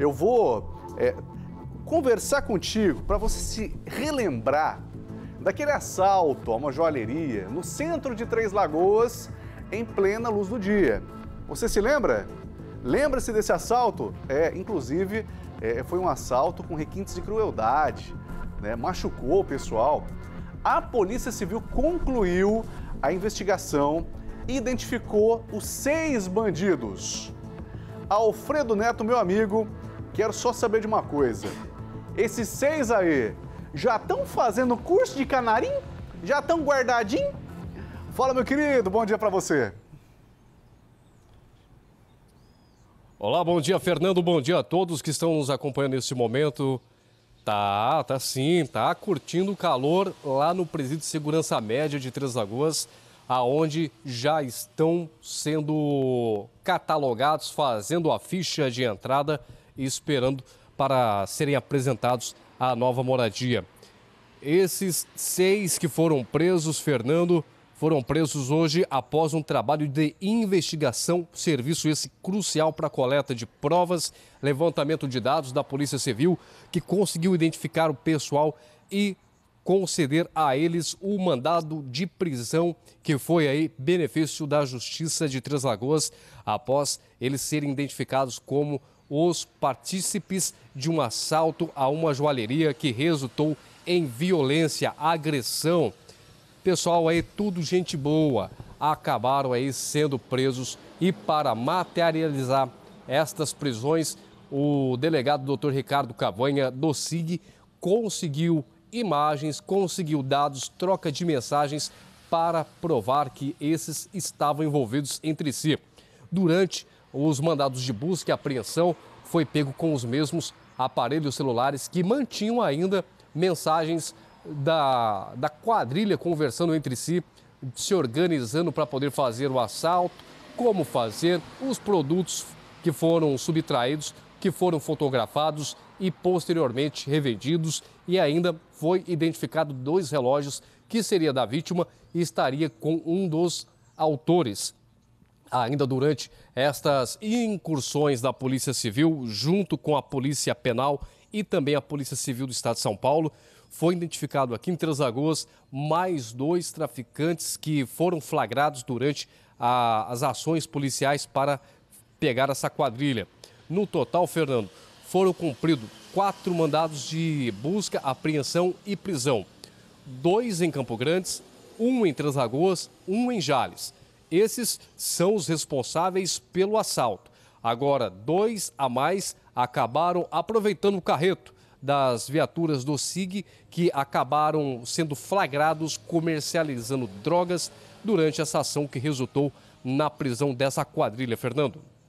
Eu vou é, conversar contigo para você se relembrar daquele assalto a uma joalheria no centro de Três Lagoas em plena luz do dia. Você se lembra? Lembra-se desse assalto? É, inclusive, é, foi um assalto com requintes de crueldade, né? machucou o pessoal. A Polícia Civil concluiu a investigação e identificou os seis bandidos. Alfredo Neto, meu amigo, Quero só saber de uma coisa. Esses seis aí, já estão fazendo curso de canarim? Já estão guardadinho? Fala, meu querido, bom dia para você. Olá, bom dia, Fernando. Bom dia a todos que estão nos acompanhando nesse momento. Tá, tá sim, tá curtindo o calor lá no presídio de segurança média de Três Lagoas, aonde já estão sendo catalogados, fazendo a ficha de entrada e esperando para serem apresentados à nova moradia. Esses seis que foram presos, Fernando, foram presos hoje após um trabalho de investigação, serviço esse crucial para a coleta de provas, levantamento de dados da Polícia Civil, que conseguiu identificar o pessoal e conceder a eles o mandado de prisão, que foi aí benefício da Justiça de Três Lagoas, após eles serem identificados como os partícipes de um assalto a uma joalheria que resultou em violência, agressão. Pessoal aí, tudo gente boa, acabaram aí sendo presos e para materializar estas prisões, o delegado Dr. Ricardo Cavanha do SIG conseguiu imagens, conseguiu dados, troca de mensagens para provar que esses estavam envolvidos entre si. Durante os mandados de busca e apreensão foi pego com os mesmos aparelhos celulares que mantinham ainda mensagens da, da quadrilha conversando entre si, se organizando para poder fazer o assalto, como fazer, os produtos que foram subtraídos, que foram fotografados e posteriormente revendidos. E ainda foi identificado dois relógios que seria da vítima e estaria com um dos autores ainda durante estas incursões da Polícia Civil, junto com a Polícia Penal e também a Polícia Civil do Estado de São Paulo, foi identificado aqui em Três Lagoas mais dois traficantes que foram flagrados durante a, as ações policiais para pegar essa quadrilha. No total, Fernando, foram cumpridos quatro mandados de busca, apreensão e prisão. Dois em Campo Grande, um em Três Lagoas, um em Jales. Esses são os responsáveis pelo assalto. Agora, dois a mais acabaram aproveitando o carreto das viaturas do SIG que acabaram sendo flagrados comercializando drogas durante essa ação que resultou na prisão dessa quadrilha, Fernando.